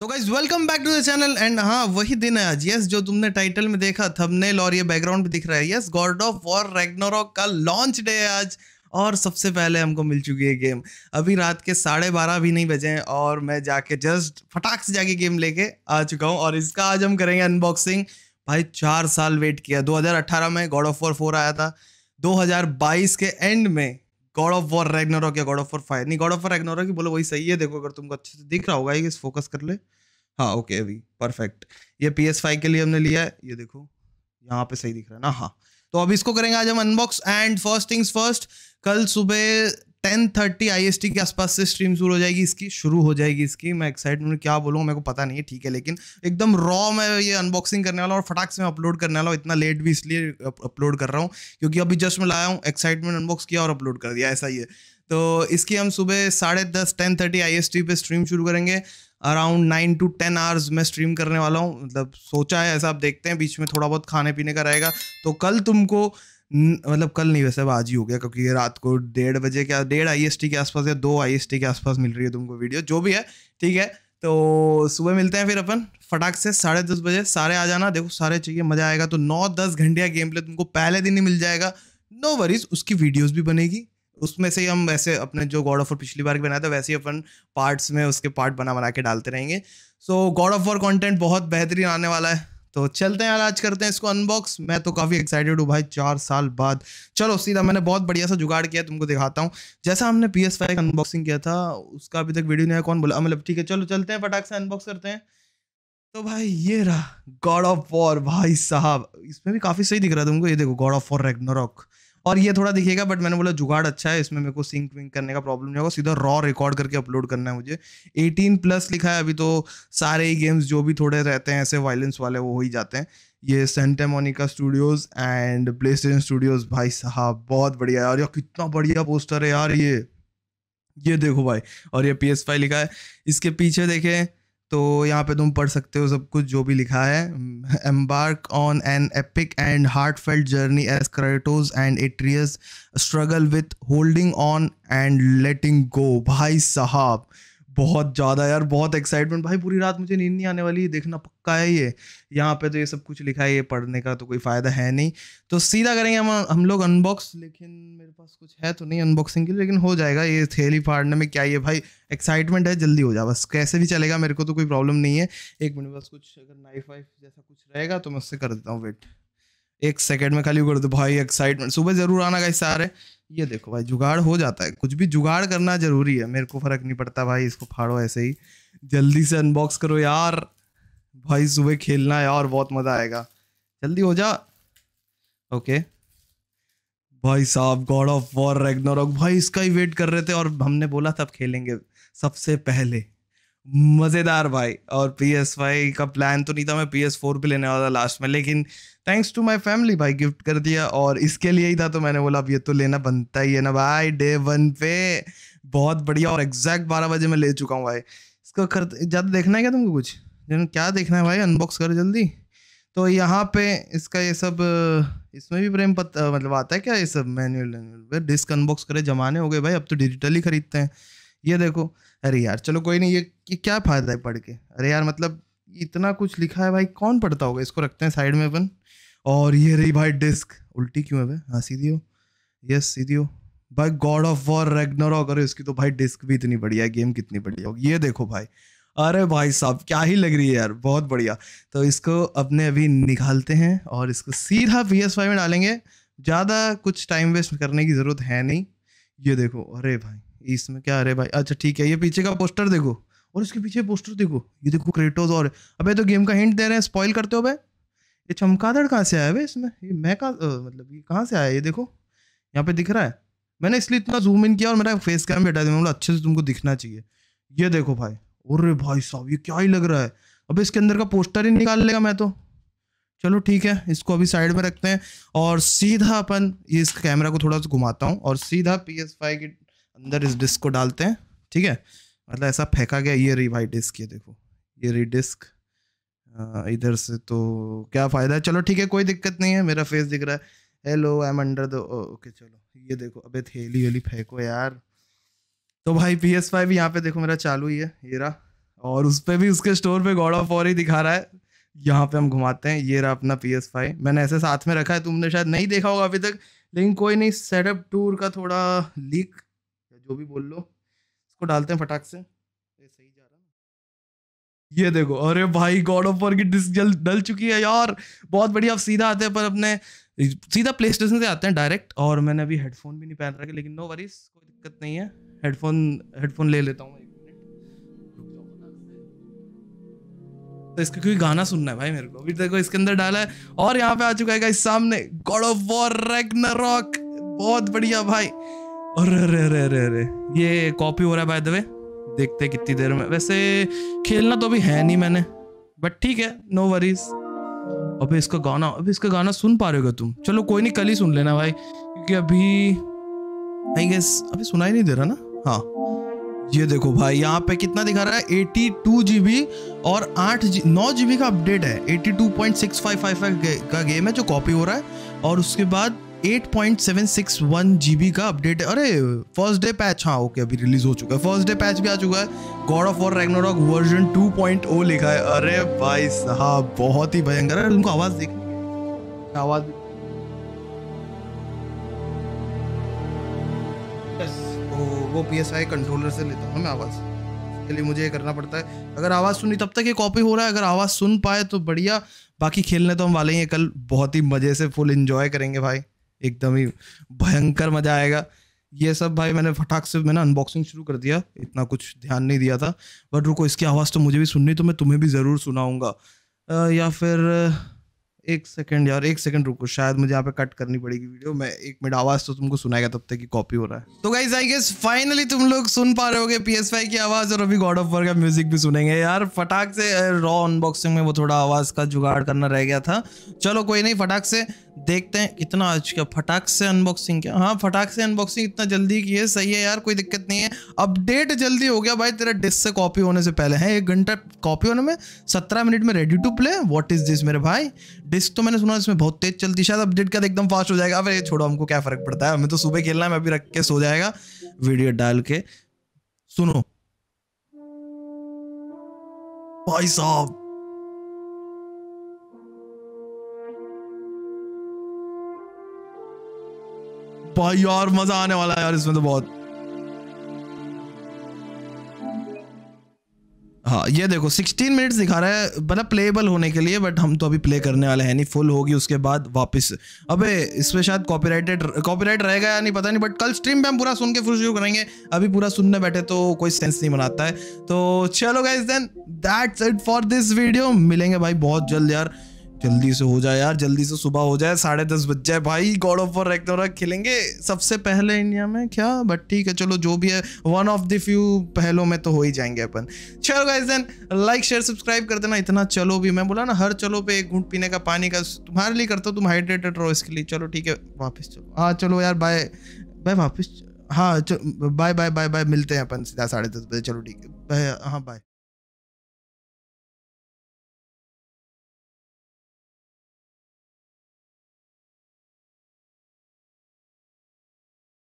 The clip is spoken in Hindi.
तो guys welcome back to the channel and हाँ वही दिन है आज यस जो तुमने टाइटल में देखा थंबनेल और ये बैकग्राउंड भी दिख रहा है yes God of War Ragnarok का लॉन्च डे है आज और सबसे पहले हमको मिल चुकी है गेम अभी रात के साढ़े बारह भी नहीं बजे हैं और मैं जाके जस्ट फटाक से जाके गेम लेके आ चुका हूँ और इसका आज हम करेंगे अनबॉक्सिंग भाई चार साल वेट किया दो में गॉड ऑफ वॉर फोर आया था दो के एंड में गॉड ऑफ वॉर रैगनोरॉक या गॉड ऑफ वॉर फायर नहीं गॉड ऑफ वॉर रैगनोरॉक ही बोलो वही सही है देखो अगर तुमको अच्छे से दिख रहा होगा ये फोकस कर ले हाँ ओके अभी परफेक्ट ये पी एस फाइव के लिए हमने लिया है ये देखो यहाँ पे सही दिख रहा है ना हाँ तो अब इसको करेंगे आज हम unbox and first things first कल सुबह ten thirty I S T के आसपास से स्ट्रीम शुरू हो जाएगी इसकी शुरू हो जाएगी इसकी मैं एक्साइटमेंट क्या बोलूँगा मेरे को पता नहीं है ठीक है लेकिन एकदम रॉ मैं ये अनबॉक्सिंग करने वाला और फटाक से मैं अपलोड करने वाला हूँ इतना लेट भी इसलिए अपलोड कर रहा हूँ क्योंकि अभी जस्ट मैं लाया हूँ एक्साइटमेंट अनबॉक्स किया और अपलोड कर दिया ऐसा ही है तो इसकी हम सुबह साढ़े दस ten thirty I S T पे स्ट्रीम शुरू करेंगे around nine to ten hours मैं स्ट्रीम करने वाला हूँ मतलब सोचा है ऐसा आप देखते हैं बीच में थोड़ा बहुत खाने पीने का रहेगा तो कल तुमको मतलब कल नहीं वैसे अब आज ही हो गया क्योंकि ये रात को डेढ़ बजे क्या डेढ़ आई के आसपास या दो आई के आसपास मिल रही है तुमको वीडियो जो भी है ठीक है तो सुबह मिलते हैं फिर अपन फटाक से साढ़े दस बजे सारे आ जाना देखो सारे चाहिए मजा आएगा तो नौ दस घंटे का गेम प्ले तुमको पहले दिन ही मिल जाएगा नो वरीज उसकी वीडियोस भी बनेगी उसमें से ही हम वैसे अपने जो गॉड ऑफ वॉर पिछली बार बनाया था वैसे ही अपन पार्ट्स में उसके पार्ट बना बना के डालते रहेंगे so God of War content बहुत बेहतरीन आने वाला है तो चलते हैं यार आज करते हैं इसको अनबॉक्स मैं तो काफ़ी एक्साइटेड हूँ भाई चार साल बाद चलो सीधा मैंने बहुत बढ़िया सा जुगाड़ किया तुमको दिखाता हूँ जैसा हमने पी एस फाइव अनबॉक्सिंग किया था उसका अभी तक वीडियो नहीं है कौन बोला हाँ, मतलब ठीक है चलो चलते हैं फटाक से अनबॉक्स करते हैं तो भाई ये रहा गॉड ऑफ वॉर भाई साहब इसमें भी काफ़ी सही दिख रहा है तुमको ये देखो गॉड ऑफ वॉर रेगनोरॉक और ये थोड़ा दिखेगा बट मैंने बोला जुगाड़ अच्छा है इसमें मेरे को सिंक विंक करने का प्रॉब्लम नहीं होगा सीधा रॉ रिकॉर्ड करके अपलोड करना है मुझे एटीन प्लस लिखा है अभी तो सारे ही गेम्स जो भी थोड़े रहते हैं ऐसे वायलेंस वाले वो हो ही जाते हैं ये Santa Monica studios and PlayStation studios भाई साहब बहुत बढ़िया यार यार कितना बढ़िया पोस्टर है यार ये ये देखो भाई और ये पी एस लिखा है इसके पीछे देखें तो यहाँ पे तुम पढ़ सकते हो सब कुछ जो भी लिखा है embark on an epic and heartfelt journey as Kratos and Atreus struggle with holding on and letting go भाई साहब बहुत ज़्यादा यार बहुत एक्साइटमेंट भाई पूरी रात मुझे नींद नहीं आने वाली है देखना पक्का है ये यहाँ पे तो ये सब कुछ लिखा है ये पढ़ने का तो कोई फ़ायदा है नहीं तो सीधा करेंगे हम हम लोग अनबॉक्स लेकिन मेरे पास कुछ है तो नहीं अनबॉक्सिंग के लिए लेकिन हो जाएगा ये थैली फाड़ने में क्या ये भाई एक्साइटमेंट है जल्दी हो जाए बस कैसे भी चलेगा मेरे को तो कोई प्रॉब्लम नहीं है एक मिनट बस कुछ अगर नाइफ वाइफ जैसा कुछ रहेगा तो मैं उससे कर देता हूँ वेट एक सेकंड में खाली कर दो भाई एक्साइटमेंट सुबह जरूर आना का है ये देखो भाई जुगाड़ हो जाता है कुछ भी जुगाड़ करना जरूरी है मेरे को फर्क नहीं पड़ता भाई इसको फाड़ो ऐसे ही जल्दी से अनबॉक्स करो यार भाई सुबह खेलना है और बहुत मज़ा आएगा जल्दी हो जा ओके भाई साहब गॉड ऑफ वॉर रेगनोरॉक भाई इसका ही वेट कर रहे थे और हमने बोला था अब खेलेंगे सबसे पहले मज़ेदार भाई और पी एस वाई का प्लान तो नहीं था मैं पी एस फोर भी लेने वाला लास्ट में लेकिन थैंक्स टू माई फैमिली भाई गिफ्ट कर दिया और इसके लिए ही था तो मैंने बोला अब ये तो लेना बनता ही है ना भाई डे वन पे बहुत बढ़िया और एग्जैक्ट बारह बजे मैं ले चुका हूँ भाई इसका खर्च ज़्यादा देखना है क्या तुमको कुछ क्या देखना है भाई अनबॉक्स कर जल्दी तो यहाँ पे इसका ये सब इसमें भी प्रेम पत्र मतलब आता है क्या ये सब मैनुअल डिस्क अनबॉक्स करे जमाने हो गए भाई अब तो डिजिटली खरीदते हैं ये देखो अरे यार चलो कोई नहीं ये, क्या फायदा है पढ़ के अरे यार मतलब इतना कुछ लिखा है भाई कौन पढ़ता होगा इसको रखते हैं साइड में अपन और ये रही भाई डिस्क उल्टी क्यों है भाई हाँ सीधी हो यस सीधी हो भाई गॉड ऑफ वॉर रेगनर अगर इसकी तो भाई डिस्क भी इतनी बढ़िया है गेम कितनी बढ़िया होगी ये देखो भाई अरे भाई साहब क्या ही लग रही है यार बहुत बढ़िया तो इसको अपने अभी निकालते हैं और इसको सीधा पी एस फाइव में डालेंगे ज़्यादा कुछ टाइम वेस्ट करने की ज़रूरत है नहीं ये देखो अरे भाई इसमें क्या अरे भाई अच्छा ठीक है ये पीछे का पोस्टर देखो और इसके पीछे पोस्टर देखो ये देखो क्रेटोज और अबे तो गेम का हिंट दे रहे हैं स्पॉइल करते हो भाई ये चमकादड़ कहाँ से आया भाई इसमें ये मैं कहा मतलब ये कहाँ से आया ये देखो यहाँ पे दिख रहा है मैंने इसलिए इतना जूम इन किया और मेरा फेस कैम बैठा दिया बोला अच्छे से तुमको दिखना चाहिए ये देखो भाई अरे भाई साहब ये क्या ही लग रहा है अब इसके अंदर का पोस्टर ही निकाल लेगा मैं तो चलो ठीक है इसको अभी साइड में रखते हैं और सीधा अपन इस कैमरा को थोड़ा सा घुमाता हूँ और सीधा पी एस फाइव की अंदर इस डिस्क को डालते हैं ठीक है मतलब ऐसा फेंका गया ये रही भाई डिस्क ये देखो ये रही डिस्क इधर से तो क्या फ़ायदा है चलो ठीक है कोई दिक्कत नहीं है मेरा फेस दिख रहा है hello I am under the okay चलो ये देखो अबे थैली तो वेली फेंको यार तो भाई पी एस फाइव यहाँ पे देखो मेरा चालू ही है ये रहा और उस पर भी उसके स्टोर पे गॉड ऑफ वॉर ही दिखा रहा है यहाँ पे हम घुमाते हैं ये रहा अपना पी एस फाइव मैंने ऐसे साथ में रखा है तुमने शायद नहीं देखा होगा अभी तक लेकिन कोई नहीं सेटअप टूर का थोड़ा लीक जो भी बोल लो इसको डालते हैं फटाक से ये सही जा रहा है ये देखो अरे भाई गॉड ऑफ वॉर की डिस्क जल डल चुकी है यार बहुत बढ़िया आप सीधा आते हैं पर अपने सीधा प्ले स्टेशन से आते हैं डायरेक्ट और मैंने अभी हेडफोन भी नहीं पहन रखे लेकिन नो वरीज कोई दिक्कत नहीं है हेडफोन हेडफोन ले लेता हूँ तो इसका क्योंकि गाना सुनना है भाई मेरे को अभी देखो इसके अंदर डाला है और यहाँ पे आ चुका है इस सामने गॉड ऑफ वॉर रेगनारॉक बहुत बढ़िया भाई अरे अरे अरे अरे अरे ये कॉपी हो रहा है बाय द वे देखते कितनी देर में वैसे खेलना तो अभी है नहीं मैंने बट ठीक है नो वरीज अभी इसका गाना अभी इसका गाना सुन पा रहे हो तुम चलो कोई नहीं कल ही सुन लेना भाई क्योंकि अभी आई गेस अभी सुनाई नहीं दे रहा ना हाँ ये देखो भाई यहाँ पे कितना दिखा रहा है एटी टू जी बी और आठ जी नौ जी बी का अपडेट है eighty two point six five five का गेम है जो कॉपी हो रहा है और उसके बाद 8.761 का अपडेट है अरे फर्स्ट डे पैच हाँ ओके अभी रिलीज हो चुका है फर्स्ट डे पैच भी आ चुका है गॉड ऑफ वॉर वर्जन 2.0 लिखा है अरे भाई साहब बहुत ही भयंकर है आवाज़ देख आवाज़ वो कंट्रोलर से लेता हूँ मैं आवाज़ लिए मुझे ये करना पड़ता है अगर आवाज़ सुनी तब तक ये कॉपी हो रहा है अगर आवाज़ सुन पाए तो बढ़िया बाकी खेलने तो हम वाले ही हैं कल बहुत ही मज़े से फुल इन्जॉय करेंगे भाई एकदम ही भयंकर मजा आएगा ये सब भाई मैंने फटाक से मैंने अनबॉक्सिंग शुरू कर दिया इतना कुछ ध्यान नहीं दिया था बट रुको इसकी आवाज़ तो मुझे भी सुननी तो मैं तुम्हें भी ज़रूर सुनाऊँगा या फिर एक सेकंड यार एक सेकंड रुको शायद मुझे यहाँ पे कट करनी पड़ेगी वीडियो मैं एक मिनट आवाज तो तुमको सुनाएगा तब तक की कॉपी हो रहा है तो गाइज आई गेस फाइनली तुम लोग सुन पा रहे गए पी की आवाज और अभी गॉड ऑफ वर्ग का म्यूजिक भी सुनेंगे यार फटाक से रॉ अनबॉक्सिंग में वो थोड़ा आवाज का जुगाड़ करना रह गया था चलो कोई नहीं फटाक से देखते हैं कितना आज क्या फटाक से अनबॉक्सिंग क्या हाँ फटाक से अनबॉक्सिंग इतना जल्दी की है सही है यार कोई दिक्कत नहीं है अपडेट जल्दी हो गया भाई तेरा डिस्क से कॉपी होने से पहले है एक घंटा कॉपी होने में सत्रह मिनट में ready to play what is this मेरे भाई डिस्क तो मैंने सुना इसमें बहुत तेज चलती शायद अपडेट का तो एकदम फास्ट हो जाएगा अब ये छोड़ो हमको क्या फर्क पड़ता है हमें तो सुबह खेलना है मैं अभी रख के सो जाएगा वीडियो डाल के सुनो भाई साहब भाई यार मजा आने वाला है यार इसमें तो बहुत हाँ ये देखो 16 मिनट्स दिखा रहा है मतलब प्लेबल होने के लिए बट हम तो अभी प्ले करने वाले हैं नहीं फुल होगी उसके बाद वापस अबे इसमें शायद कॉपीराइटेड कॉपीराइट रहेगा या नहीं पता नहीं बट कल स्ट्रीम पे हम पूरा सुन के फुल शुरू करेंगे अभी पूरा सुनने बैठे तो कोई सेंस नहीं बनाता है तो चलो guys then that's it for this video मिलेंगे भाई बहुत जल्द यार जल्दी से हो जाए यार जल्दी से सुबह हो जाए साढ़े दस बज जाए भाई गॉड ऑफ वॉर रेक्टोरा खेलेंगे सबसे पहले इंडिया में क्या बट ठीक है चलो जो भी है वन ऑफ द फ्यू पहलों में तो हो ही जाएंगे अपन चलो guys then like share subscribe कर देना इतना चलो भी मैं बोला ना हर चलो पे एक घूट पीने का पानी का तुम्हारे लिए करता हूँ तुम हाइड्रेटेड रहो इसके लिए चलो ठीक है वापस चलो हाँ चलो यार बाय बाय वापस हाँ बाय बाय बाय बाय मिलते हैं अपन सीधा साढ़े दस बजे चलो ठीक है हाँ बाय